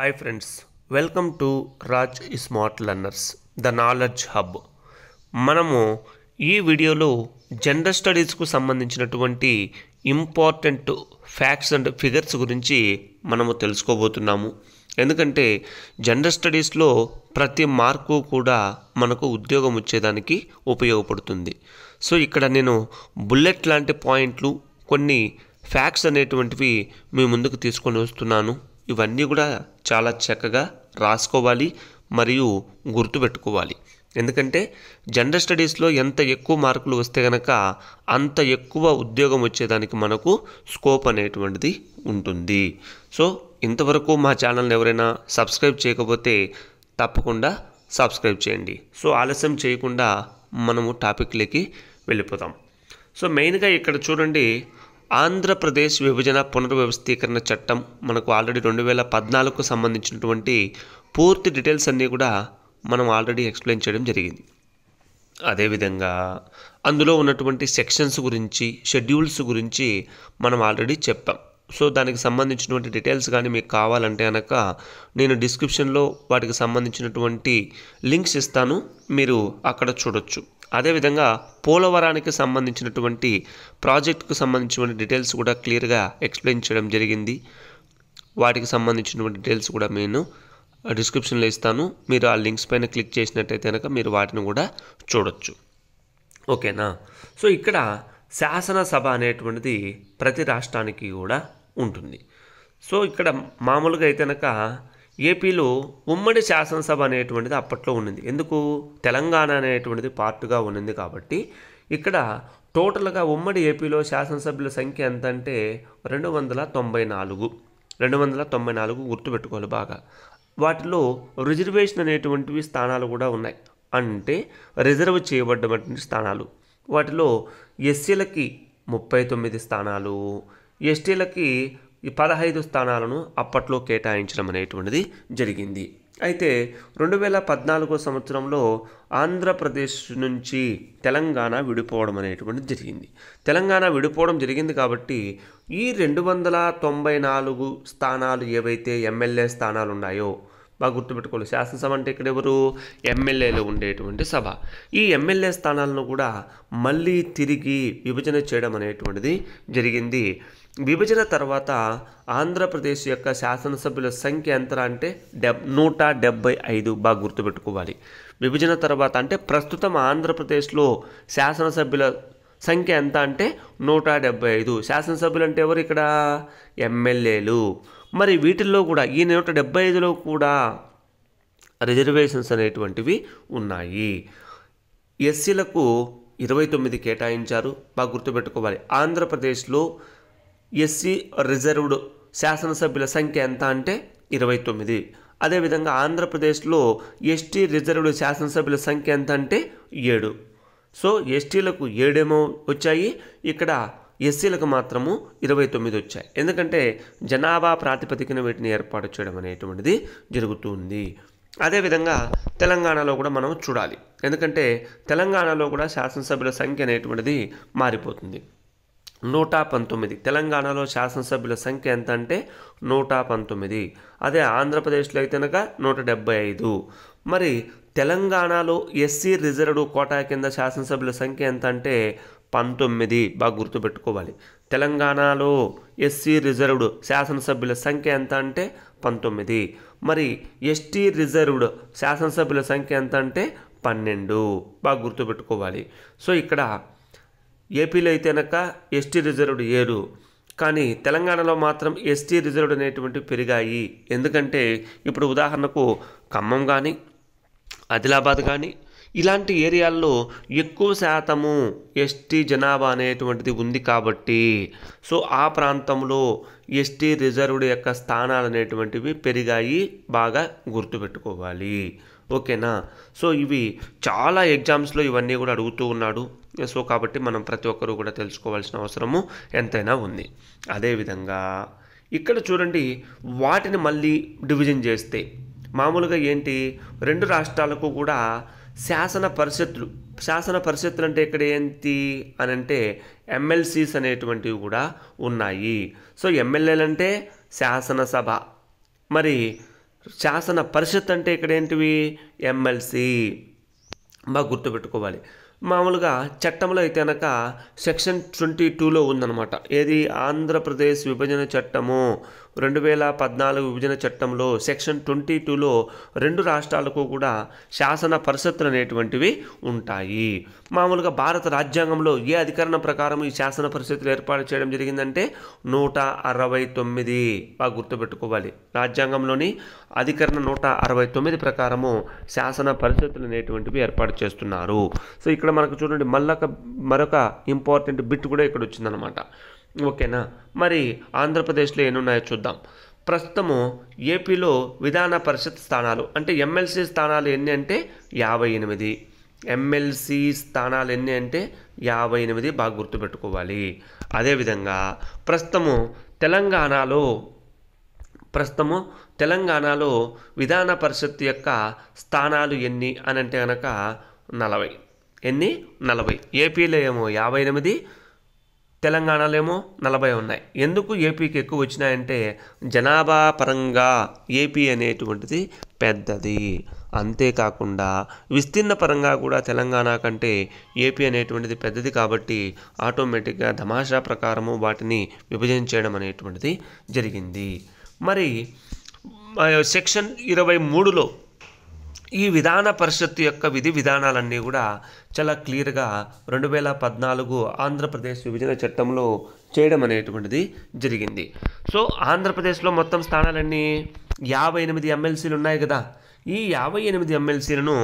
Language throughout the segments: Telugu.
hi friends welcome to Raj smart learners the knowledge hub మనము ఈ వీడియోలో జనరల్ స్టడీస్కు సంబంధించినటువంటి ఇంపార్టెంట్ ఫ్యాక్ట్స్ అండ్ ఫిగర్స్ గురించి మనము తెలుసుకోబోతున్నాము ఎందుకంటే జనరల్ స్టడీస్లో ప్రతి మార్కు కూడా మనకు ఉద్యోగం వచ్చేదానికి ఉపయోగపడుతుంది సో ఇక్కడ నేను బుల్లెట్ లాంటి పాయింట్లు కొన్ని ఫ్యాక్ట్స్ అనేటువంటివి మీ ముందుకు తీసుకొని వస్తున్నాను ఇవన్నీ కూడా చాలా చక్కగా రాసుకోవాలి మరియు గుర్తుపెట్టుకోవాలి ఎందుకంటే జనరల్ స్టడీస్లో ఎంత ఎక్కువ మార్కులు వస్తే కనుక అంత ఎక్కువ ఉద్యోగం వచ్చేదానికి మనకు స్కోప్ అనేటువంటిది ఉంటుంది సో ఇంతవరకు మా ఛానల్ని ఎవరైనా సబ్స్క్రైబ్ చేయకపోతే తప్పకుండా సబ్స్క్రైబ్ చేయండి సో ఆలస్యం చేయకుండా మనము టాపిక్లకి వెళ్ళిపోతాం సో మెయిన్గా ఇక్కడ చూడండి ఆంధ్రప్రదేశ్ విభజన పునర్వ్యవస్థీకరణ చట్టం మనకు ఆల్రెడీ రెండు వేల పద్నాలుగుకు సంబంధించినటువంటి పూర్తి డీటెయిల్స్ అన్నీ కూడా మనం ఆల్రెడీ ఎక్స్ప్లెయిన్ చేయడం జరిగింది అదేవిధంగా అందులో ఉన్నటువంటి సెక్షన్స్ గురించి షెడ్యూల్స్ గురించి మనం ఆల్రెడీ చెప్పాం సో దానికి సంబంధించినటువంటి డీటెయిల్స్ కానీ మీకు కావాలంటే కనుక నేను డిస్క్రిప్షన్లో వాటికి సంబంధించినటువంటి లింక్స్ ఇస్తాను మీరు అక్కడ చూడొచ్చు అదేవిధంగా పోలవరానికి సంబంధించినటువంటి ప్రాజెక్టుకు సంబంధించినటువంటి డీటెయిల్స్ కూడా క్లియర్గా ఎక్స్ప్లెయిన్ చేయడం జరిగింది వాటికి సంబంధించినటువంటి డీటెయిల్స్ కూడా నేను డిస్క్రిప్షన్లో ఇస్తాను మీరు ఆ లింక్స్ పైన క్లిక్ చేసినట్టయితే కనుక మీరు వాటిని కూడా చూడొచ్చు ఓకేనా సో ఇక్కడ శాసనసభ అనేటువంటిది ప్రతి రాష్ట్రానికి కూడా ఉంటుంది సో ఇక్కడ మామూలుగా అయితే కనుక ఏపీలో ఉమ్మడి శాసనసభ అనేటువంటిది అప్పట్లో ఉన్నింది ఎందుకు తెలంగాణ అనేటువంటిది పార్టుగా ఉన్నింది కాబట్టి ఇక్కడ టోటల్గా ఉమ్మడి ఏపీలో శాసనసభ్యుల సంఖ్య ఎంత అంటే రెండు వందల తొంభై నాలుగు రెండు వందల తొంభై నాలుగు గుర్తుపెట్టుకోవాలి బాగా వాటిలో రిజర్వేషన్ అనేటువంటివి స్థానాలు కూడా ఉన్నాయి అంటే రిజర్వ్ చేయబడ్డటువంటి స్థానాలు వాటిలో ఎస్సీలకి ముప్పై తొమ్మిది స్థానాలు ఎస్టీలకి ఈ పదహైదు స్థానాలను అప్పట్లో కేటాయించడం అనేటువంటిది జరిగింది అయితే రెండు వేల పద్నాలుగో సంవత్సరంలో ఆంధ్రప్రదేశ్ నుంచి తెలంగాణ విడిపోవడం అనేటువంటిది జరిగింది తెలంగాణ విడిపోవడం జరిగింది కాబట్టి ఈ రెండు వందల తొంభై నాలుగు స్థానాలు ఏవైతే ఎమ్మెల్యే స్థానాలు ఉన్నాయో బాగా గుర్తుపెట్టుకోవాలి శాసనసభ అంటే ఇక్కడ ఎవరు ఎమ్మెల్యేలు ఉండేటువంటి సభ ఈ ఎమ్మెల్యే స్థానాలను కూడా మళ్ళీ తిరిగి విభజన చేయడం అనేటువంటిది జరిగింది విభజన తర్వాత ఆంధ్రప్రదేశ్ యొక్క శాసనసభ్యుల సంఖ్య ఎంత అంటే డెబ్ నూట డెబ్బై ఐదు బాగా గుర్తుపెట్టుకోవాలి విభజన తర్వాత అంటే ప్రస్తుతం ఆంధ్రప్రదేశ్లో శాసనసభ్యుల సంఖ్య ఎంత అంటే నూట డెబ్బై ఐదు శాసనసభ్యులు అంటే ఎవరు ఇక్కడ ఎమ్మెల్యేలు మరి వీటిల్లో కూడా ఈ నూట డెబ్బై ఐదులో కూడా రిజర్వేషన్స్ అనేటువంటివి ఉన్నాయి ఎస్సీలకు ఇరవై తొమ్మిది కేటాయించారు బాగా గుర్తుపెట్టుకోవాలి ఆంధ్రప్రదేశ్లో ఎస్సీ రిజర్వ్డ్ శాసనసభ్యుల సంఖ్య ఎంత అంటే ఇరవై తొమ్మిది అదేవిధంగా ఆంధ్రప్రదేశ్లో ఎస్టీ రిజర్వ్డ్ శాసనసభ్యుల సంఖ్య ఎంత అంటే ఏడు సో ఎస్టీలకు ఏడేమో వచ్చాయి ఇక్కడ ఎస్సీలకు మాత్రము ఇరవై తొమ్మిది వచ్చాయి ఎందుకంటే జనాభా ప్రాతిపదికన వీటిని ఏర్పాటు చేయడం అనేటువంటిది జరుగుతుంది అదేవిధంగా తెలంగాణలో కూడా మనం చూడాలి ఎందుకంటే తెలంగాణలో కూడా శాసనసభ్యుల సంఖ్య అనేటువంటిది మారిపోతుంది నూట పంతొమ్మిది తెలంగాణలో శాసనసభ్యుల సంఖ్య ఎంత అంటే నూట పంతొమ్మిది అదే ఆంధ్రప్రదేశ్లో అయితే కనుక నూట డెబ్బై ఐదు మరి తెలంగాణలో ఎస్సీ రిజర్వ్డ్ కోటా కింద శాసనసభ్యుల సంఖ్య ఎంత అంటే పంతొమ్మిది బాగా గుర్తుపెట్టుకోవాలి తెలంగాణలో ఎస్సీ రిజర్వ్డ్ శాసనసభ్యుల సంఖ్య ఎంత అంటే పంతొమ్మిది మరి ఎస్టీ రిజర్వ్డ్ శాసనసభ్యుల సంఖ్య ఎంత అంటే పన్నెండు బాగా గుర్తుపెట్టుకోవాలి సో ఇక్కడ ఏపీలో అయితేనక ఎస్టీ రిజర్వ్డ్ ఏడు కానీ తెలంగాణలో మాత్రం ఎస్టీ రిజర్వ్డ్ అనేటువంటి పెరిగాయి ఎందుకంటే ఇప్పుడు ఉదాహరణకు ఖమ్మం కానీ ఆదిలాబాద్ కానీ ఇలాంటి ఏరియాల్లో ఎక్కువ శాతము ఎస్టీ జనాభా అనేటువంటిది ఉంది కాబట్టి సో ఆ ప్రాంతంలో ఎస్టీ రిజర్వ్డ్ యొక్క స్థానాలు అనేటువంటివి పెరిగాయి బాగా గుర్తుపెట్టుకోవాలి ఓకేనా సో ఇవి చాలా ఎగ్జామ్స్లో ఇవన్నీ కూడా అడుగుతూ ఉన్నాడు సో కాబట్టి మనం ప్రతి ఒక్కరూ కూడా తెలుసుకోవాల్సిన అవసరము ఎంతైనా ఉంది అదేవిధంగా ఇక్కడ చూడండి వాటిని మళ్ళీ డివిజన్ చేస్తే మామూలుగా ఏంటి రెండు రాష్ట్రాలకు కూడా శాసన పరిషత్తులు శాసన పరిషత్తులు అంటే ఇక్కడ ఏంటి అని అంటే ఎమ్మెల్సీస్ అనేటువంటివి కూడా ఉన్నాయి సో ఎమ్మెల్యేలు అంటే శాసనసభ మరి శాసన పరిషత్ అంటే ఇక్కడ ఏంటివి ఎమ్మెల్సీ బాగా గుర్తుపెట్టుకోవాలి మామూలుగా చట్టంలో అయితే కనుక సెక్షన్ ట్వంటీ టూలో ఉందన్నమాట ఏది ఆంధ్రప్రదేశ్ విభజన చట్టము రెండు వేల పద్నాలుగు విభజన చట్టంలో సెక్షన్ ట్వంటీ టూలో రెండు రాష్ట్రాలకు కూడా శాసన పరిషత్తులు అనేటువంటివి ఉంటాయి మామూలుగా భారత రాజ్యాంగంలో ఏ అధికరణ ప్రకారం ఈ శాసన పరిషత్తులు ఏర్పాటు చేయడం జరిగిందంటే నూట అరవై తొమ్మిది బాగా గుర్తుపెట్టుకోవాలి రాజ్యాంగంలోని అధికరణ నూట అరవై తొమ్మిది ప్రకారము శాసన పరిషత్తులు అనేటువంటివి ఏర్పాటు చేస్తున్నారు సో ఇక్కడ మనకు చూడండి మళ్ళక మరొక ఇంపార్టెంట్ బిట్ కూడా ఇక్కడ వచ్చిందనమాట ఓకేనా మరి ఆంధ్రప్రదేశ్లో ఏమున్నాయో చూద్దాం ప్రస్తుతము ఏపీలో విధాన పరిషత్ స్థానాలు అంటే ఎమ్మెల్సీ స్థానాలు ఎన్ని అంటే యాభై ఎనిమిది ఎమ్మెల్సీ స్థానాలు ఎన్ని అంటే యాభై ఎనిమిది బాగా గుర్తుపెట్టుకోవాలి అదేవిధంగా ప్రస్తుతము తెలంగాణలో ప్రస్తుతము తెలంగాణలో విధాన పరిషత్ యొక్క స్థానాలు ఎన్ని అని అంటే కనుక నలభై ఎన్ని నలభై ఏపీలో ఏమో యాభై ఎనిమిది తెలంగాణలో ఏమో నలభై ఉన్నాయి ఎందుకు ఏపీకి ఎక్కువ వచ్చినాయంటే జనాభా పరంగా ఏపీ అనేటువంటిది పెద్దది అంతేకాకుండా విస్తీర్ణ పరంగా కూడా తెలంగాణ కంటే ఏపీ అనేటువంటిది పెద్దది కాబట్టి ఆటోమేటిక్గా ధమాషా ప్రకారము వాటిని విభజించడం అనేటువంటిది జరిగింది మరి సెక్షన్ ఇరవై మూడులో ఈ విధాన పరిషత్తు యొక్క విధి విధానాలన్నీ కూడా చాలా క్లియర్గా రెండు వేల పద్నాలుగు ఆంధ్రప్రదేశ్ విభజన చట్టంలో చేయడం అనేటువంటిది జరిగింది సో ఆంధ్రప్రదేశ్లో మొత్తం స్థానాలన్నీ యాభై ఎనిమిది ఎమ్మెల్సీలు ఉన్నాయి కదా ఈ యాభై ఎనిమిది ఎమ్మెల్సీలను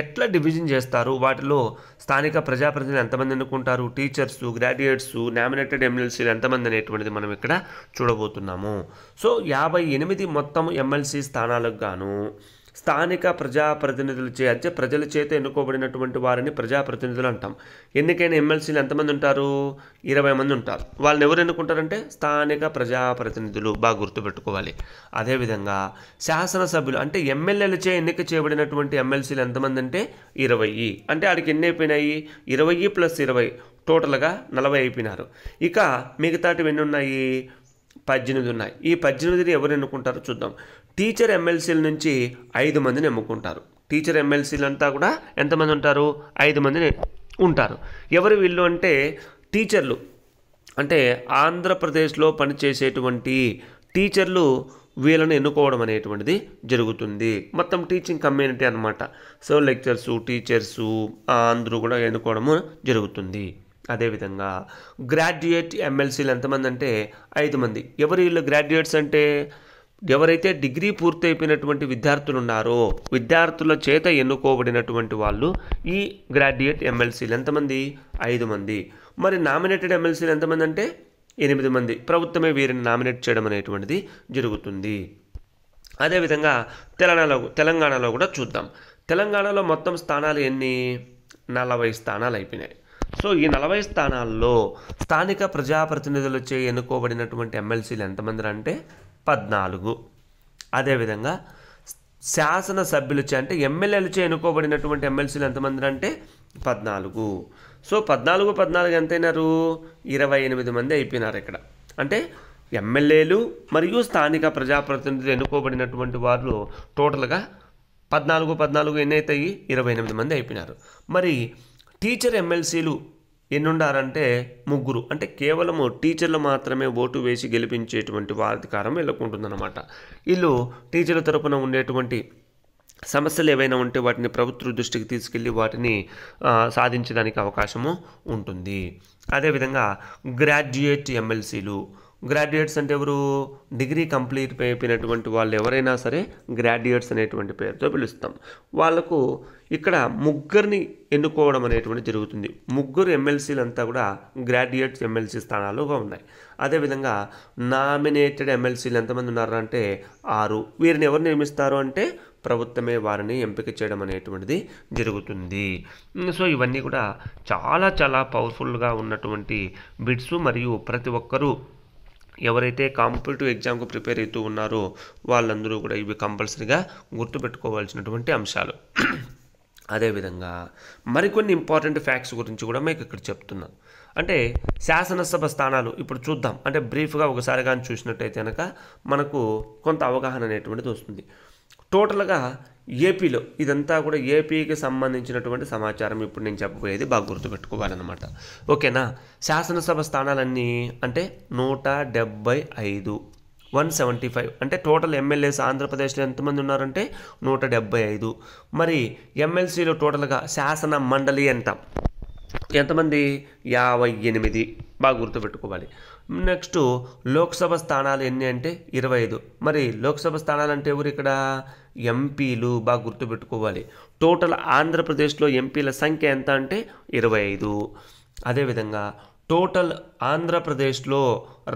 ఎట్లా డివిజన్ చేస్తారు వాటిలో స్థానిక ప్రజాప్రతినిధులు ఎంతమంది ఎన్నుకుంటారు టీచర్స్ గ్రాడ్యుయేట్స్ నామినేటెడ్ ఎమ్మెల్సీలు ఎంతమంది అనేటువంటిది మనం ఇక్కడ చూడబోతున్నాము సో యాభై ఎనిమిది మొత్తం ఎమ్మెల్సీ స్థానాలకు గాను స్థానిక ప్రజాప్రతినిధుల చే ప్రజల చేత ఎన్నుకోబడినటువంటి వారిని ప్రజాప్రతినిధులు అంటాం ఎన్నికైన ఎమ్మెల్సీలు ఎంతమంది ఉంటారు ఇరవై మంది ఉంటారు వాళ్ళని ఎవరు ఎన్నుకుంటారంటే స్థానిక ప్రజాప్రతినిధులు బాగా గుర్తుపెట్టుకోవాలి అదేవిధంగా శాసనసభ్యులు అంటే ఎమ్మెల్యేలచే ఎన్నిక చేయబడినటువంటి ఎమ్మెల్సీలు ఎంతమంది అంటే ఇరవై అంటే ఆడికి ఎన్ని అయిపోయినాయి ఇరవై ప్లస్ ఇరవై టోటల్గా నలభై అయిపోయినారు ఇక మిగతాటివి ఎన్ని ఉన్నాయి పద్దెనిమిది ఉన్నాయి ఈ పద్దెనిమిదిని ఎవరు ఎన్నుకుంటారో చూద్దాం టీచర్ ఎమ్మెల్సీల నుంచి ఐదు మందిని ఎమ్ముకుంటారు టీచర్ ఎమ్మెల్సీలు అంతా కూడా ఎంతమంది ఉంటారు ఐదు మందిని ఉంటారు ఎవరు వీళ్ళు అంటే టీచర్లు అంటే ఆంధ్రప్రదేశ్లో పనిచేసేటువంటి టీచర్లు వీళ్ళని ఎన్నుకోవడం అనేటువంటిది జరుగుతుంది మొత్తం టీచింగ్ కమ్యూనిటీ అనమాట సో లెక్చర్సు టీచర్సు అందరూ కూడా ఎన్నుకోవడము జరుగుతుంది అదేవిధంగా గ్రాడ్యుయేట్ ఎమ్మెల్సీలు ఎంతమంది అంటే ఐదు మంది ఎవరు వీళ్ళు గ్రాడ్యుయేట్స్ అంటే ఎవరైతే డిగ్రీ పూర్తయిపోయినటువంటి విద్యార్థులు ఉన్నారో విద్యార్థుల చేత ఎన్నుకోబడినటువంటి వాళ్ళు ఈ గ్రాడ్యుయేట్ ఎమ్మెల్సీలు ఎంతమంది ఐదు మంది మరి నామినేటెడ్ ఎమ్మెల్సీలు ఎంతమంది అంటే ఎనిమిది మంది ప్రభుత్వమే వీరిని నామినేట్ చేయడం అనేటువంటిది జరుగుతుంది అదేవిధంగా తెలంగాణలో తెలంగాణలో కూడా చూద్దాం తెలంగాణలో మొత్తం స్థానాలు ఎన్ని నలభై స్థానాలు అయిపోయినాయి సో ఈ నలభై స్థానాల్లో స్థానిక ప్రజాప్రతినిధులచే ఎన్నుకోబడినటువంటి ఎమ్మెల్సీలు ఎంతమంది అంటే పద్నాలుగు అదేవిధంగా శాసనసభ్యులచే అంటే ఎమ్మెల్యేలచే ఎన్నుకోబడినటువంటి ఎమ్మెల్సీలు ఎంతమంది అంటే పద్నాలుగు సో పద్నాలుగు పద్నాలుగు ఎంతైనారు ఇరవై ఎనిమిది మంది అయిపోయినారు ఇక్కడ అంటే ఎమ్మెల్యేలు మరియు స్థానిక ప్రజాప్రతినిధులు ఎన్నుకోబడినటువంటి వారు టోటల్గా పద్నాలుగు పద్నాలుగు ఎన్ని అవుతాయి ఇరవై ఎనిమిది మంది అయిపోయినారు మరి టీచర్ ఎమ్మెల్సీలు ఎన్నుండారంటే ముగ్గురు అంటే కేవలము టీచర్లు మాత్రమే ఓటు వేసి గెలిపించేటువంటి వారధికారం అనమాట వీళ్ళు టీచర్ల తరపున ఉండేటువంటి సమస్యలు ఏవైనా ఉంటే వాటిని ప్రభుత్వ దృష్టికి తీసుకెళ్ళి వాటిని సాధించడానికి అవకాశము ఉంటుంది అదేవిధంగా గ్రాడ్యుయేట్ ఎమ్మెల్సీలు గ్రాడ్యుయేట్స్ అంటే ఎవరు డిగ్రీ కంప్లీట్ అయిపోయినటువంటి వాళ్ళు ఎవరైనా సరే గ్రాడ్యుయేట్స్ అనేటువంటి పేరుతో పిలుస్తాం వాళ్లకు ఇక్కడ ముగ్గురిని ఎన్నుకోవడం అనేటువంటి జరుగుతుంది ముగ్గురు ఎమ్మెల్సీలంతా కూడా గ్రాడ్యుయేట్స్ ఎమ్మెల్సీ స్థానాలుగా ఉన్నాయి అదేవిధంగా నామినేటెడ్ ఎమ్మెల్సీలు ఎంతమంది ఉన్నారంటే అంటే ఆరు వీరిని ఎవరు నియమిస్తారు అంటే ప్రభుత్వమే వారిని ఎంపిక చేయడం అనేటువంటిది జరుగుతుంది సో ఇవన్నీ కూడా చాలా చాలా పవర్ఫుల్గా ఉన్నటువంటి బిడ్స్ మరియు ప్రతి ఒక్కరూ ఎవరైతే కాంపిటేటివ్ ఎగ్జామ్కు ప్రిపేర్ అవుతూ ఉన్నారో వాళ్ళందరూ కూడా ఇవి కంపల్సరీగా గుర్తుపెట్టుకోవాల్సినటువంటి అంశాలు అదేవిధంగా మరికొన్ని ఇంపార్టెంట్ ఫ్యాక్ట్స్ గురించి కూడా మీకు ఇక్కడ చెప్తున్నాను అంటే శాసనసభ స్థానాలు ఇప్పుడు చూద్దాం అంటే బ్రీఫ్గా ఒకసారి కానీ చూసినట్టయితే కనుక మనకు కొంత అవగాహన అనేటువంటిది వస్తుంది టోటల్గా ఏపీలో ఇదంతా కూడా ఏపీకి సంబంధించినటువంటి సమాచారం ఇప్పుడు నేను చెప్పబోయేది బాగా గుర్తుపెట్టుకోవాలన్నమాట ఓకేనా శాసనసభ స్థానాలన్నీ అంటే నూట డెబ్బై ఐదు వన్ సెవెంటీ ఫైవ్ అంటే టోటల్ ఎమ్మెల్యేస్ ఆంధ్రప్రదేశ్లో ఎంతమంది ఉన్నారంటే నూట డెబ్బై ఐదు మరి ఎమ్మెల్సీలో టోటల్గా శాసన మండలి ఎంత ఎంతమంది యాభై ఎనిమిది బాగా గుర్తుపెట్టుకోవాలి నెక్స్ట్ లోక్సభ స్థానాలు ఎన్ని అంటే ఇరవై ఐదు మరి లోక్సభ స్థానాలు అంటే ఎవరు ఇక్కడ ఎంపీలు బాగా గుర్తుపెట్టుకోవాలి టోటల్ ఆంధ్రప్రదేశ్లో ఎంపీల సంఖ్య ఎంత అంటే ఇరవై ఐదు అదేవిధంగా టోటల్ ఆంధ్రప్రదేశ్లో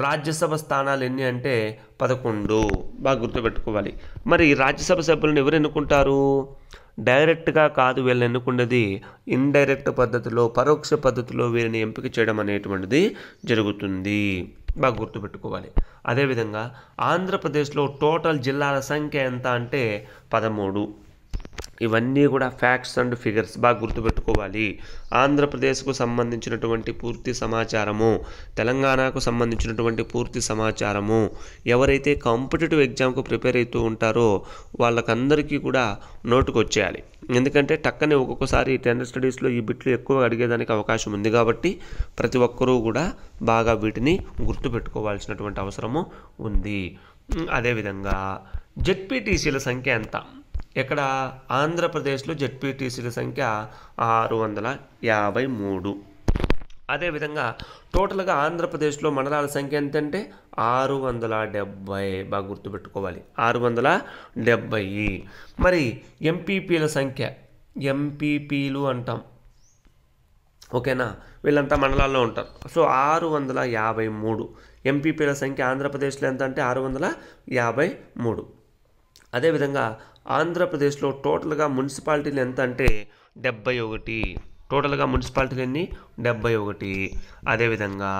రాజ్యసభ స్థానాలు ఎన్ని అంటే పదకొండు బాగా గుర్తుపెట్టుకోవాలి మరి రాజ్యసభ సభ్యులను ఎవరు ఎన్నుకుంటారు డైరెక్ట్గా కాదు వీళ్ళని ఎన్నుకున్నది ఇండైరెక్ట్ పద్ధతిలో పరోక్ష పద్ధతిలో వీరిని ఎంపిక చేయడం అనేటువంటిది జరుగుతుంది బాగా గుర్తుపెట్టుకోవాలి అదేవిధంగా ఆంధ్రప్రదేశ్లో టోటల్ జిల్లాల సంఖ్య ఎంత అంటే పదమూడు ఇవన్నీ కూడా ఫ్యాక్ట్స్ అండ్ ఫిగర్స్ బాగా గుర్తుపెట్టుకోవాలి ఆంధ్రప్రదేశ్కు సంబంధించినటువంటి పూర్తి సమాచారము తెలంగాణకు సంబంధించినటువంటి పూర్తి సమాచారము ఎవరైతే కాంపిటేటివ్ ఎగ్జామ్కు ప్రిపేర్ అవుతూ ఉంటారో వాళ్ళకందరికీ కూడా నోటుకు వచ్చేయాలి ఎందుకంటే టక్కనే ఒక్కొక్కసారి టెన్ స్టడీస్లో ఈ బిట్లు ఎక్కువ అడిగేదానికి అవకాశం ఉంది కాబట్టి ప్రతి ఒక్కరూ కూడా బాగా వీటిని గుర్తుపెట్టుకోవాల్సినటువంటి అవసరము ఉంది అదేవిధంగా జెడ్పీటీసీల సంఖ్య ఎంత ఇక్కడ ఆంధ్రప్రదేశ్లో జెడ్పీటీసీల సంఖ్య ఆరు వందల యాభై మూడు అదేవిధంగా టోటల్గా ఆంధ్రప్రదేశ్లో మండలాల సంఖ్య ఎంతంటే ఆరు వందల డెబ్బై బాగా గుర్తుపెట్టుకోవాలి ఆరు వందల డెబ్బై మరి ఎంపీపీల సంఖ్య ఎంపీపీలు అంటాం ఓకేనా వీళ్ళంతా మండలాల్లో ఉంటారు సో ఆరు వందల యాభై మూడు ఎంపీపీల సంఖ్య ఆంధ్రప్రదేశ్లో ఎంత అంటే ఆరు వందల యాభై మూడు అదేవిధంగా ఆంధ్రప్రదేశ్లో టోటల్గా మున్సిపాలిటీలు ఎంత అంటే డెబ్బై ఒకటి టోటల్గా మున్సిపాలిటీలు ఎన్ని డెబ్బై ఒకటి అదేవిధంగా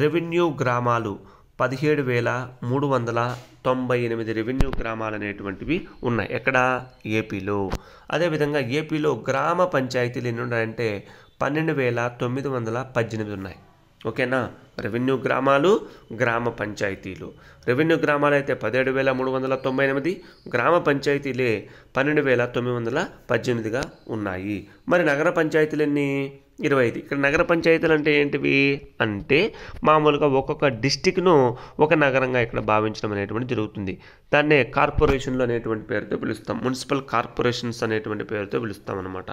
రెవెన్యూ గ్రామాలు పదిహేడు వేల మూడు వందల తొంభై ఎనిమిది రెవెన్యూ గ్రామాలు అనేటువంటివి ఉన్నాయి ఎక్కడ ఏపీలో అదేవిధంగా ఏపీలో గ్రామ పంచాయతీలు ఎన్ని ఉన్నాయంటే పన్నెండు వేల తొమ్మిది వందల పద్దెనిమిది ఉన్నాయి ఓకేనా రెవెన్యూ గ్రామాలు గ్రామ పంచాయతీలు రెవెన్యూ గ్రామాలు అయితే పదిహేడు వేల మూడు వందల తొంభై ఎనిమిది గ్రామ పంచాయతీలే పన్నెండు వేల తొమ్మిది వందల పద్దెనిమిదిగా ఉన్నాయి మరి నగర పంచాయతీలన్నీ ఇరవై ఐదు ఇక్కడ నగర పంచాయతీలు అంటే ఏంటివి అంటే మామూలుగా ఒక్కొక్క డిస్టిక్ను ఒక నగరంగా ఇక్కడ భావించడం అనేటువంటి జరుగుతుంది దాన్నే కార్పొరేషన్లు అనేటువంటి పేరుతో పిలుస్తాం మున్సిపల్ కార్పొరేషన్స్ అనేటువంటి పేరుతో పిలుస్తాం అనమాట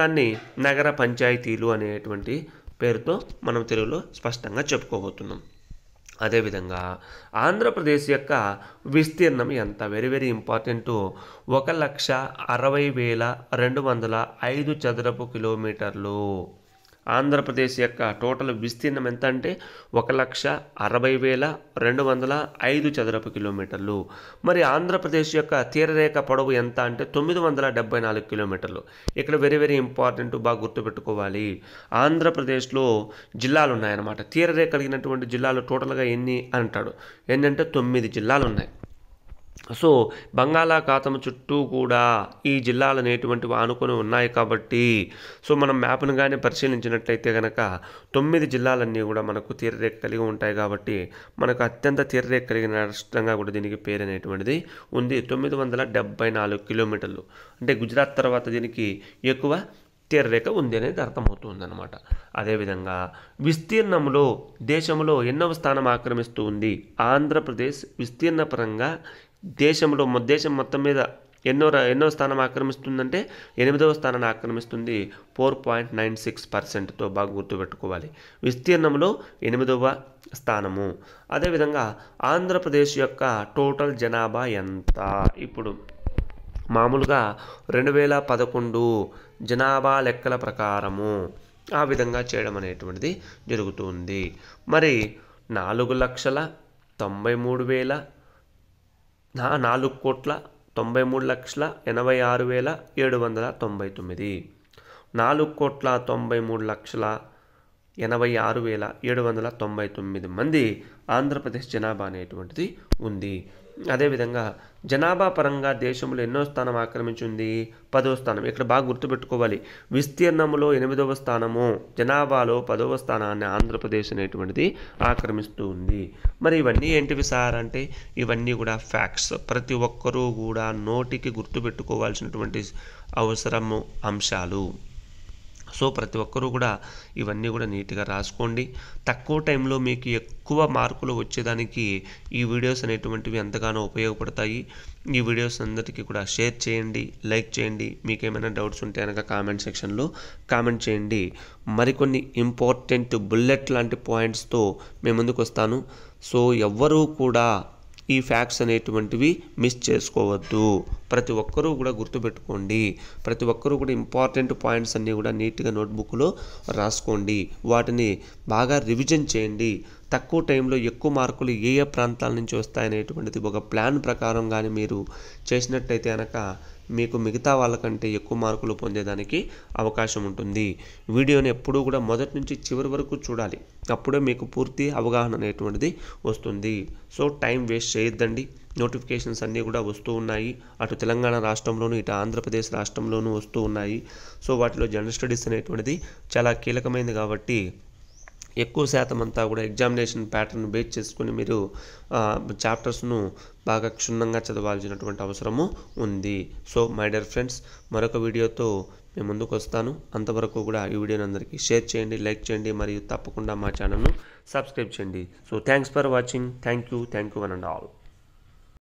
దాన్ని నగర పంచాయతీలు అనేటువంటి పేరుతో మనం తెలుగులో స్పష్టంగా చెప్పుకోబోతున్నాం అదేవిధంగా ఆంధ్రప్రదేశ్ యొక్క విస్తీర్ణం ఎంత వెరీ వెరీ ఇంపార్టెంట్ ఒక లక్ష అరవై వేల రెండు వందల ఐదు చదరపు కిలోమీటర్లు ఆంధ్రప్రదేశ్ యొక్క టోటల్ విస్తీర్ణం ఎంత అంటే ఒక లక్ష అరవై వేల రెండు వందల ఐదు చదరపు కిలోమీటర్లు మరి ఆంధ్రప్రదేశ్ యొక్క తీరరేఖ పొడవు ఎంత అంటే తొమ్మిది వందల డెబ్బై నాలుగు కిలోమీటర్లు ఇక్కడ వెరీ వెరీ ఇంపార్టెంట్ బాగా గుర్తుపెట్టుకోవాలి ఆంధ్రప్రదేశ్లో జిల్లాలు ఉన్నాయన్నమాట తీరరేఖ కలిగినటువంటి జిల్లాలు టోటల్గా ఎన్ని అంటాడు అంటే తొమ్మిది జిల్లాలు ఉన్నాయి సో బంగాళాఖాతం చుట్టూ కూడా ఈ జిల్లాలు అనేటువంటివి ఆనుకొని ఉన్నాయి కాబట్టి సో మనం మ్యాప్ను కానీ పరిశీలించినట్లయితే కనుక తొమ్మిది జిల్లాలన్నీ కూడా మనకు తీరరేఖ కలిగి ఉంటాయి కాబట్టి మనకు అత్యంత తీరరేఖ కలిగిన రాష్ట్రంగా కూడా దీనికి పేరు అనేటువంటిది ఉంది తొమ్మిది వందల డెబ్బై నాలుగు కిలోమీటర్లు అంటే గుజరాత్ తర్వాత దీనికి ఎక్కువ తీరరేఖ ఉంది అనేది అర్థమవుతుందన్నమాట అదేవిధంగా విస్తీర్ణంలో దేశంలో ఎన్నవ స్థానం ఆక్రమిస్తూ ఉంది ఆంధ్రప్రదేశ్ విస్తీర్ణ పరంగా దేశంలో దేశం మొత్తం మీద ఎన్నో ఎన్నో స్థానం ఆక్రమిస్తుందంటే ఎనిమిదవ స్థానాన్ని ఆక్రమిస్తుంది ఫోర్ పాయింట్ నైన్ సిక్స్ పర్సెంట్తో బాగా గుర్తుపెట్టుకోవాలి విస్తీర్ణంలో ఎనిమిదవ స్థానము అదేవిధంగా ఆంధ్రప్రదేశ్ యొక్క టోటల్ జనాభా ఎంత ఇప్పుడు మామూలుగా రెండు వేల పదకొండు జనాభా లెక్కల ప్రకారము ఆ విధంగా చేయడం అనేటువంటిది జరుగుతుంది మరి నాలుగు లక్షల తొంభై మూడు వేల నా నాలుగు కోట్ల తొంభై మూడు లక్షల ఎనభై ఆరు వేల ఏడు వందల తొంభై తొమ్మిది నాలుగు కోట్ల తొంభై మూడు లక్షల ఎనభై ఆరు వేల ఏడు వందల తొంభై తొమ్మిది మంది ఆంధ్రప్రదేశ్ జనాభా అనేటువంటిది ఉంది అదేవిధంగా జనాభా పరంగా దేశంలో ఎన్నో స్థానం ఆక్రమించింది పదవ స్థానం ఇక్కడ బాగా గుర్తుపెట్టుకోవాలి విస్తీర్ణంలో ఎనిమిదవ స్థానము జనాభాలో పదవ స్థానాన్ని ఆంధ్రప్రదేశ్ అనేటువంటిది ఆక్రమిస్తుంది మరి ఇవన్నీ ఏంటివి సార్ అంటే ఇవన్నీ కూడా ఫ్యాక్ట్స్ ప్రతి ఒక్కరూ కూడా నోటికి గుర్తుపెట్టుకోవాల్సినటువంటి అవసరము అంశాలు సో ప్రతి ఒక్కరూ కూడా ఇవన్నీ కూడా నీట్గా రాసుకోండి తక్కువ టైంలో మీకు ఎక్కువ మార్కులు వచ్చేదానికి ఈ వీడియోస్ అనేటువంటివి ఎంతగానో ఉపయోగపడతాయి ఈ వీడియోస్ అందరికీ కూడా షేర్ చేయండి లైక్ చేయండి మీకు ఏమైనా డౌట్స్ ఉంటే కనుక కామెంట్ సెక్షన్లో కామెంట్ చేయండి మరికొన్ని ఇంపార్టెంట్ బుల్లెట్ లాంటి పాయింట్స్తో మేము ముందుకు వస్తాను సో ఎవ్వరూ కూడా ఈ ఫ్యాక్ట్స్ అనేటువంటివి మిస్ చేసుకోవద్దు ప్రతి ఒక్కరూ కూడా గుర్తుపెట్టుకోండి ప్రతి ఒక్కరూ కూడా ఇంపార్టెంట్ పాయింట్స్ అన్నీ కూడా నీట్గా నోట్బుక్లో రాసుకోండి వాటిని బాగా రివిజన్ చేయండి తక్కువ టైంలో ఎక్కువ మార్కులు ఏ ఏ ప్రాంతాల నుంచి వస్తాయనేటువంటిది ఒక ప్లాన్ ప్రకారం కానీ మీరు చేసినట్టయితే కనుక మీకు మిగతా వాళ్ళకంటే ఎక్కువ మార్కులు పొందేదానికి అవకాశం ఉంటుంది వీడియోని ఎప్పుడూ కూడా మొదటి నుంచి చివరి వరకు చూడాలి అప్పుడే మీకు పూర్తి అవగాహన అనేటువంటిది వస్తుంది సో టైం వేస్ట్ చేయొద్దండి నోటిఫికేషన్స్ అన్నీ కూడా వస్తూ ఉన్నాయి అటు తెలంగాణ రాష్ట్రంలోను ఇటు ఆంధ్రప్రదేశ్ రాష్ట్రంలోనూ వస్తూ ఉన్నాయి సో వాటిలో జనరల్ స్టడీస్ అనేటువంటిది చాలా కీలకమైనది కాబట్టి ఎక్కువ శాతం అంతా కూడా ఎగ్జామినేషన్ ప్యాటర్న్ బేస్ చేసుకుని మీరు చాప్టర్స్ను బాగా క్షుణ్ణంగా చదవాల్సినటువంటి అవసరము ఉంది సో మై డియర్ ఫ్రెండ్స్ మరొక వీడియోతో మేము ముందుకు వస్తాను అంతవరకు కూడా ఈ వీడియోని అందరికీ షేర్ చేయండి లైక్ చేయండి మరియు తప్పకుండా మా ఛానల్ను సబ్స్క్రైబ్ చేయండి so thanks for watching thank you thank you one and all